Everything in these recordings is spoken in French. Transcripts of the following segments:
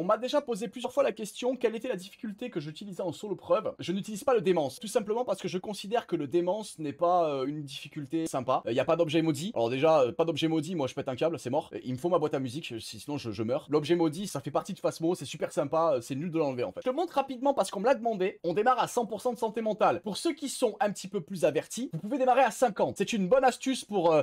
On m'a déjà posé plusieurs fois la question quelle était la difficulté que j'utilisais en solo preuve. Je n'utilise pas le démence, tout simplement parce que je considère que le démence n'est pas euh, une difficulté sympa. Il euh, n'y a pas d'objet maudit. Alors déjà, euh, pas d'objet maudit, moi je pète un câble, c'est mort. Il me faut ma boîte à musique, sinon je, meurs. L'objet maudit, ça fait partie de mot, c'est super sympa, c'est nul de l'enlever en fait. Je te montre rapidement parce qu'on me l'a demandé. On démarre à 100% de santé mentale. Pour ceux qui sont un petit peu plus avertis, vous pouvez démarrer à 50. C'est une bonne astuce pour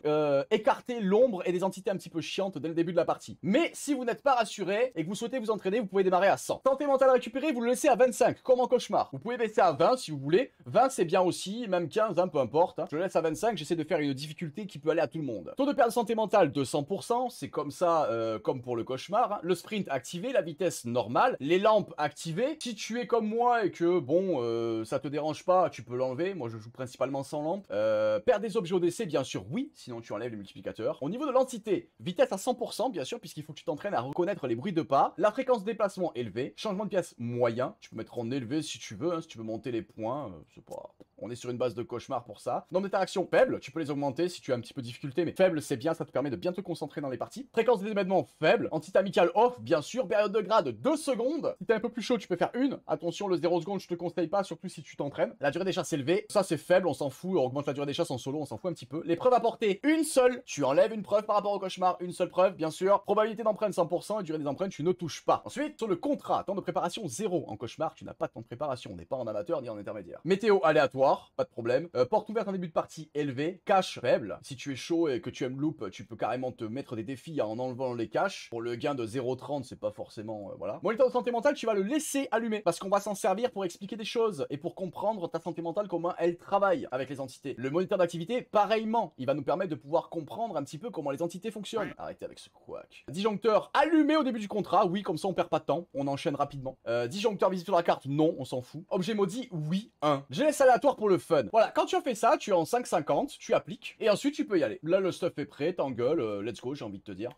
écarter l'ombre et des entités un petit peu chiantes dès le début de la partie. Mais si vous n'êtes pas rassuré et que vous souhaitez vous vous pouvez démarrer à 100. Santé mentale récupérée, vous le laissez à 25, comme en cauchemar. Vous pouvez baisser à 20 si vous voulez. 20 c'est bien aussi, même 15, hein, peu importe. Hein. Je laisse à 25, j'essaie de faire une difficulté qui peut aller à tout le monde. Taux de perte de santé mentale de 100%, c'est comme ça, euh, comme pour le cauchemar. Hein. Le sprint activé, la vitesse normale, les lampes activées. Si tu es comme moi et que, bon, euh, ça te dérange pas, tu peux l'enlever. Moi je joue principalement sans lampe. Euh, des objets au décès, bien sûr, oui, sinon tu enlèves les multiplicateurs. Au niveau de l'entité, vitesse à 100%, bien sûr, puisqu'il faut que tu t'entraînes à reconnaître les bruits de pas. La fréquence déplacement élevé. Changement de pièce moyen. Tu peux mettre en élevé si tu veux. Hein, si tu veux monter les points. Euh, c'est pas... On est sur une base de cauchemar pour ça. Nombre d'interactions faible, tu peux les augmenter si tu as un petit peu de difficulté, mais faible c'est bien, ça te permet de bien te concentrer dans les parties. Fréquence des événements faible, Antitamical, off, bien sûr, période de grade 2 secondes. Si t'es un peu plus chaud, tu peux faire une. Attention, le 0 secondes, je te conseille pas, surtout si tu t'entraînes. La durée des chasses élevée, ça c'est faible, on s'en fout, on augmente la durée des chasses en solo, on s'en fout un petit peu. Les preuves apportées, une seule, tu enlèves une preuve par rapport au cauchemar, une seule preuve, bien sûr. Probabilité d'empreinte 100% et durée des empreintes, tu ne touches pas. Ensuite, sur le contrat, temps de préparation 0 en cauchemar, tu n'as pas de temps de préparation, on n'est pas en amateur ni en intermédiaire. Météo aléatoire pas de problème. Euh, porte ouverte en début de partie élevée, Cache faible. Si tu es chaud et que tu aimes loop, tu peux carrément te mettre des défis en enlevant les caches. Pour le gain de 0,30, c'est pas forcément... Euh, voilà. Moniteur de santé mentale, tu vas le laisser allumer parce qu'on va s'en servir pour expliquer des choses et pour comprendre ta santé mentale, comment elle travaille avec les entités. Le moniteur d'activité, pareillement, il va nous permettre de pouvoir comprendre un petit peu comment les entités fonctionnent. Arrêtez avec ce couac. Disjoncteur allumé au début du contrat, oui, comme ça on perd pas de temps, on enchaîne rapidement. Euh, disjoncteur visite sur la carte, non, on s'en fout. Objet maudit, oui, 1. Hein. aléatoire pour le fun. Voilà, quand tu as fait ça, tu es en 5,50, tu appliques, et ensuite tu peux y aller. Là, le stuff est prêt, t'engueules, euh, let's go, j'ai envie de te dire.